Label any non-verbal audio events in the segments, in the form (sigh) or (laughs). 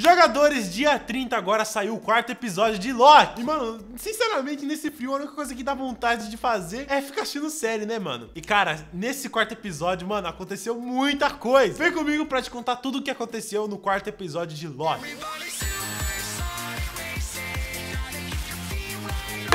Jogadores, dia 30 agora saiu o quarto episódio de Loki. E, mano, sinceramente, nesse frio a única coisa que dá vontade de fazer é ficar assistindo série, né, mano? E, cara, nesse quarto episódio, mano, aconteceu muita coisa. Vem comigo pra te contar tudo o que aconteceu no quarto episódio de Loki. Everybody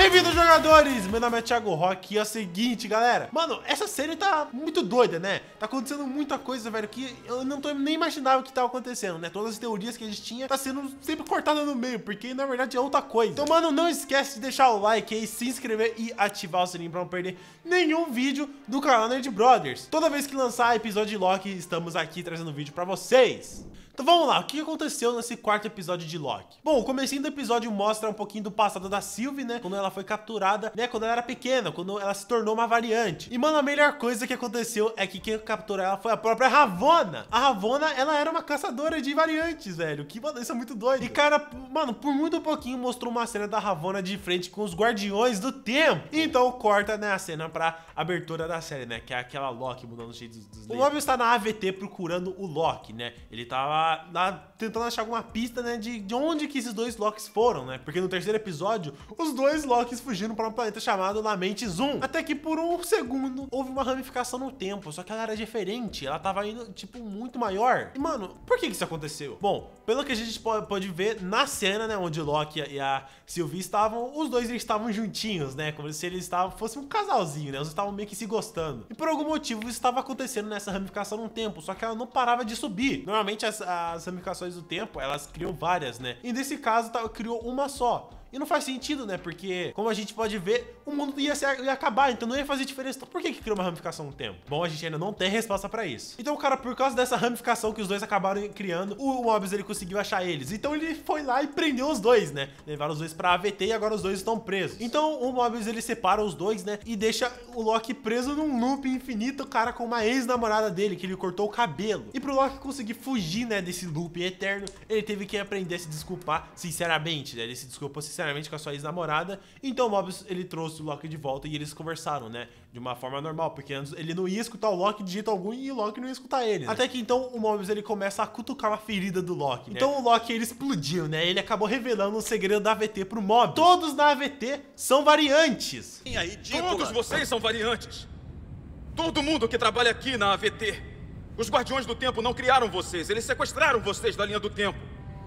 Bem-vindos, jogadores! Meu nome é Thiago Rock e é o seguinte, galera. Mano, essa série tá muito doida, né? Tá acontecendo muita coisa, velho, que eu não tô nem imaginava o que tava acontecendo, né? Todas as teorias que a gente tinha tá sendo sempre cortada no meio, porque na verdade é outra coisa. Então, mano, não esquece de deixar o like aí, se inscrever e ativar o sininho pra não perder nenhum vídeo do canal Nerd Brothers. Toda vez que lançar episódio de Loki, estamos aqui trazendo vídeo pra vocês. Então vamos lá, o que aconteceu nesse quarto episódio de Loki? Bom, o comecinho do episódio mostra um pouquinho do passado da Sylvie, né? Quando ela foi capturada, né? Quando ela era pequena, quando ela se tornou uma variante. E, mano, a melhor coisa que aconteceu é que quem capturou ela foi a própria Ravona. A Ravona, ela era uma caçadora de variantes, velho. Que, mano, isso é muito doido. E, cara, mano, por muito pouquinho mostrou uma cena da Ravona de frente com os Guardiões do Tempo. Então corta, né, a cena pra abertura da série, né? Que é aquela Loki mudando o jeito dos, dos O Loki está na AVT procurando o Loki, né? Ele tava lá, tentando achar alguma pista, né, de, de onde que esses dois Locks foram, né? Porque no terceiro episódio, os dois Locks fugiram para um planeta chamado Lamente Zoom. Até que por um segundo houve uma ramificação no tempo, só que ela era diferente, ela tava indo, tipo, muito maior. E, mano, por que que isso aconteceu? Bom, pelo que a gente pode, ver na cena, né, onde Loki e a Sylvie estavam, os dois eles estavam juntinhos, né? Como se eles estavam, fossem um casalzinho, né? Eles estavam meio que se gostando. E por algum motivo isso estava acontecendo nessa ramificação no tempo, só que ela não parava de subir. Normalmente a, as ramificações do tempo, elas criam várias, né? E nesse caso, tá, criou uma só. E não faz sentido, né? Porque, como a gente pode ver, o mundo ia, se, ia acabar, então não ia fazer diferença. Então por que, que criou uma ramificação no tempo? Bom, a gente ainda não tem resposta para isso. Então, cara, por causa dessa ramificação que os dois acabaram criando, o Mobius ele conseguiu achar eles. Então ele foi lá e prendeu os dois, né? Levaram os dois pra AVT e agora os dois estão presos. Então o Mobius ele separa os dois, né? E deixa o Loki preso num loop infinito, cara, com uma ex-namorada dele, que ele cortou o cabelo. E pro Loki conseguir fugir, né, desse loop eterno, ele teve que aprender a se desculpar sinceramente, né? Ele se desculpou sinceramente necessariamente com a sua ex-namorada. Então o Mobius, ele trouxe o Loki de volta e eles conversaram, né? De uma forma normal, porque antes ele não ia escutar o Loki de jeito algum e o Loki não ia escutar ele. Né? Até que então o Mobius, ele começa a cutucar uma ferida do Loki, né? Então o Loki, ele explodiu, né? Ele acabou revelando o um segredo da AVT pro Mobius. Todos na AVT são variantes. Sim, aí, Todos vocês são variantes. Todo mundo que trabalha aqui na AVT. Os Guardiões do Tempo não criaram vocês, eles sequestraram vocês da linha do tempo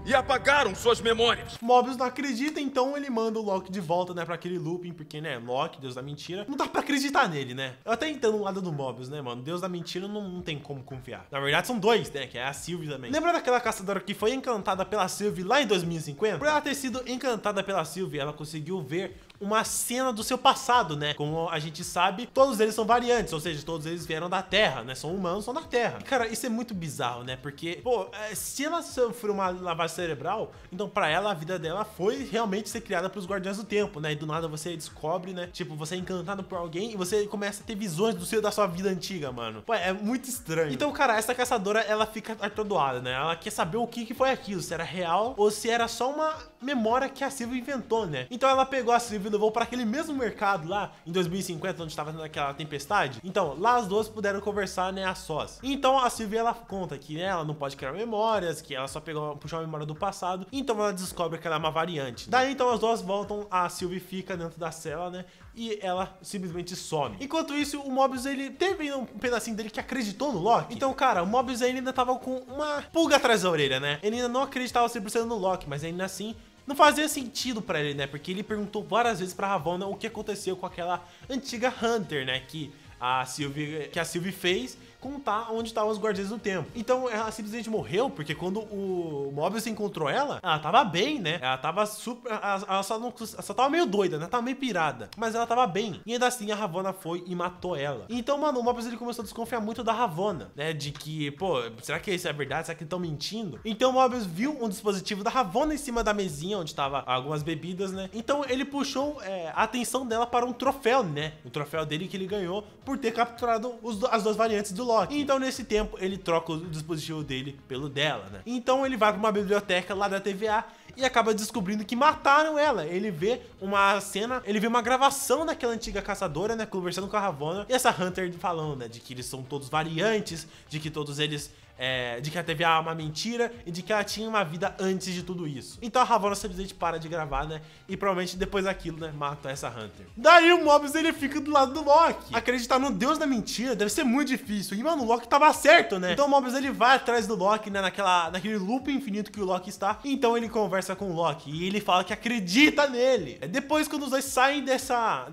e apagaram suas memórias. Mobius não acredita, então ele manda o Loki de volta, né, pra aquele looping, porque, né, Loki, Deus da Mentira, não dá pra acreditar nele, né? Eu até entendo o lado do Mobius, né, mano? Deus da Mentira não, não tem como confiar. Na verdade, são dois, né, que é a Sylvie também. Lembra daquela caçadora que foi encantada pela Sylvie lá em 2050? Por ela ter sido encantada pela Sylvie, ela conseguiu ver uma cena do seu passado, né? Como a gente sabe, todos eles são variantes, ou seja, todos eles vieram da Terra, né? São humanos, são da Terra. E, cara, isso é muito bizarro, né? Porque, pô, é, se ela sofreu uma lavagem cerebral, então para ela a vida dela foi realmente ser criada pelos Guardiões do Tempo, né? E do nada você descobre, né? Tipo, você é encantado por alguém e você começa a ter visões do seu da sua vida antiga, mano. Pô, é muito estranho. Então, cara, essa caçadora, ela fica atordoada, né? Ela quer saber o que que foi aquilo, se era real ou se era só uma memória que a Silvia inventou, né? Então ela pegou a Silvia dúvida, eu vou para aquele mesmo mercado lá em 2050, onde estava tendo aquela tempestade. Então, lá as duas puderam conversar, né, a sós. Então a Sylvia ela conta que né, ela não pode criar memórias, que ela só pegou, puxou a memória do passado. Então ela descobre que ela é uma variante. Daí então as duas voltam, a Sylvie fica dentro da cela, né? E ela simplesmente some. Enquanto isso, o Mobius ele teve um pedacinho dele que acreditou no Loki. Então, cara, o Mobius ainda tava com uma pulga atrás da orelha, né? Ele ainda não acreditava 100% no Loki, mas ainda assim não fazia sentido para ele, né? Porque ele perguntou várias vezes para Ravonna o que aconteceu com aquela antiga Hunter, né? Que a Sylvie, que a Sylvie fez contar onde estavam os guardiões do tempo. Então ela simplesmente morreu, porque quando o Mobius encontrou ela, ela tava bem, né? Ela tava super. Ela, só, não, ela só tava meio doida, né? Ela tava meio pirada. Mas ela tava bem. E ainda assim a Ravonna foi e matou ela. Então, mano, o Mobius ele começou a desconfiar muito da Ravonna, né? De que, pô, será que isso é verdade? Será que estão mentindo? Então o Mobius viu um dispositivo da Ravonna em cima da mesinha onde tava algumas bebidas, né? Então ele puxou é, a atenção dela para um troféu, né? O troféu dele que ele ganhou por ter capturado os, as duas variantes do Loki. Então nesse tempo ele troca o dispositivo dele pelo dela, né? Então ele vai para uma biblioteca lá da TVA e acaba descobrindo que mataram ela. Ele vê uma cena, ele vê uma gravação daquela antiga caçadora, né, conversando com a Ravonna e essa Hunter falando, né, de que eles são todos variantes, de que todos eles é, de que ela teve é uma mentira e de que ela tinha uma vida antes de tudo isso. Então a Ravonna simplesmente para de gravar, né? E provavelmente depois daquilo, né, mata essa Hunter. Daí o Mobius ele fica do lado do Loki. Acreditar no deus da mentira deve ser muito difícil. E mano, o Loki tava certo, né? Então o Mobius ele vai atrás do Loki, né, naquela, naquele loop infinito que o Loki está. Então ele conversa com o Loki e ele fala que acredita nele. É depois quando os dois saem dessa,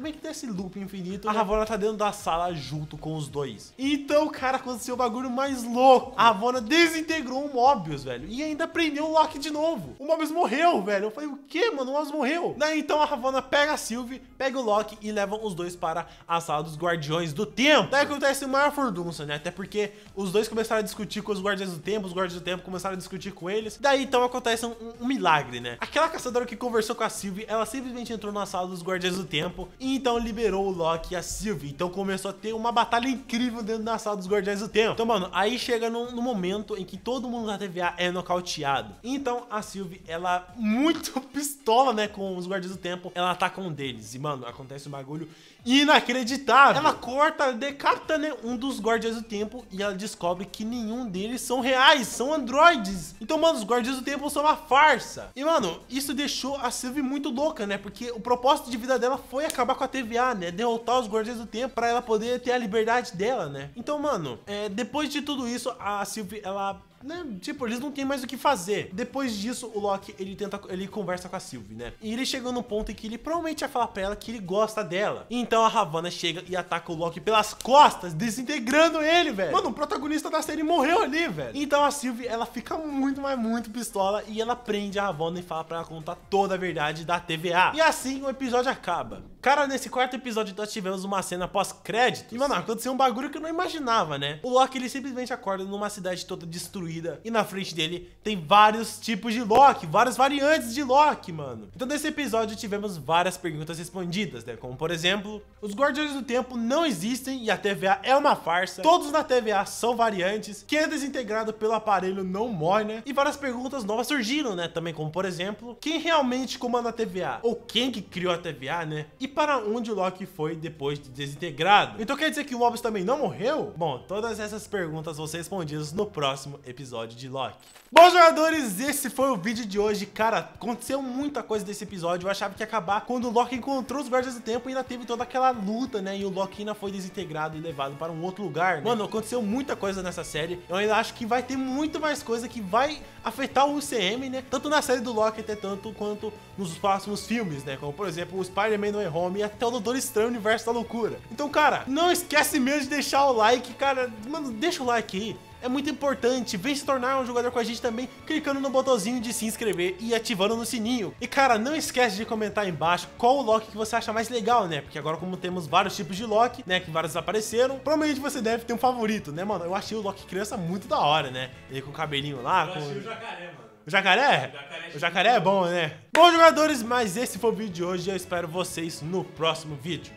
meio que desse loop infinito, a né? Ravonna tá dentro da sala junto com os dois. Então, cara, aconteceu o bagulho mais louco louco. A Havana desintegrou o Mobius, velho. E ainda prendeu o Loki de novo. O Mobius morreu, velho. Eu falei, o quê, mano? O Mobius morreu. Daí então a Havana pega a Sylvie, pega o Loki e levam os dois para a sala dos Guardiões do Tempo. Daí acontece uma maior furdunça, né? Até porque os dois começaram a discutir com os Guardiões do Tempo, os Guardiões do Tempo começaram a discutir com eles. Daí então acontece um, um milagre, né? Aquela caçadora que conversou com a Sylvie, ela simplesmente entrou na sala dos Guardiões do Tempo e então liberou o Loki e a Sylvie. Então começou a ter uma batalha incrível dentro da sala dos Guardiões do Tempo. Então, mano, aí chegou chega num, num, momento em que todo mundo na TVA é nocauteado. Então a Sylvie, ela muito (laughs) pistola, né, com os guardiões do tempo, ela ataca tá um deles. E, mano, acontece um bagulho inacreditável. Ela corta, decapita, né, um dos guardiões do tempo e ela descobre que nenhum deles são reais, são androides. Então, mano, os guardiões do tempo são uma farsa. E, mano, isso deixou a Sylvie muito louca, né, porque o propósito de vida dela foi acabar com a TVA, né, derrotar os guardiões do tempo para ela poder ter a liberdade dela, né. Então, mano, é, depois de tudo isso, isso, a Sylvie, ela né? Tipo, eles não têm mais o que fazer. Depois disso, o Loki, ele tenta, ele conversa com a Sylvie, né? E ele chegou num ponto em que ele provavelmente vai falar pra ela que ele gosta dela. Então a Ravana chega e ataca o Loki pelas costas, desintegrando ele, velho. Mano, o protagonista da série morreu ali, velho. Então a Sylvie, ela fica muito, mas muito pistola e ela prende a Ravonna e fala pra ela contar toda a verdade da TVA. E assim o episódio acaba. Cara, nesse quarto episódio nós tivemos uma cena pós-crédito. E, mano, aconteceu um bagulho que eu não imaginava, né? O Loki, ele simplesmente acorda numa cidade toda destruída e na frente dele tem vários tipos de Loki, várias variantes de Loki, mano. Então nesse episódio tivemos várias perguntas respondidas, né? Como por exemplo, os Guardiões do Tempo não existem e a TVA é uma farsa. Todos na TVA são variantes. Quem é desintegrado pelo aparelho não morre, né? E várias perguntas novas surgiram, né? Também como por exemplo, quem realmente comanda a TVA? Ou quem que criou a TVA, né? E para onde o Loki foi depois de desintegrado? Então quer dizer que o Mobius também não morreu? Bom, todas essas perguntas vão ser respondidas no próximo episódio episódio de Loki. Bom, jogadores, esse foi o vídeo de hoje. Cara, aconteceu muita coisa desse episódio. Eu achava que ia acabar quando o Loki encontrou os Guardiões do Tempo e ainda teve toda aquela luta, né? E o Loki ainda foi desintegrado e levado para um outro lugar. Né? Mano, aconteceu muita coisa nessa série. Eu ainda acho que vai ter muito mais coisa que vai afetar o UCM, né? Tanto na série do Loki, até tanto quanto nos próximos filmes, né? Como, por exemplo, o Spider-Man No Way Home e até o Doutor Estranho Universo da Loucura. Então, cara, não esquece mesmo de deixar o like, cara. Mano, deixa o like aí é muito importante. Vem se tornar um jogador com a gente também, clicando no botãozinho de se inscrever e ativando no sininho. E cara, não esquece de comentar aí embaixo qual o lock que você acha mais legal, né? Porque agora como temos vários tipos de lock, né, que vários apareceram, provavelmente você deve ter um favorito, né, mano? Eu achei o lock criança muito da hora, né? Ele com o cabelinho lá, Eu com... achei o jacaré, mano. O jacaré? O jacaré é, é bom, né? Bom, jogadores, mas esse foi o vídeo de hoje. Eu espero vocês no próximo vídeo.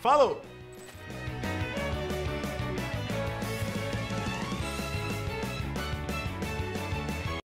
Falou!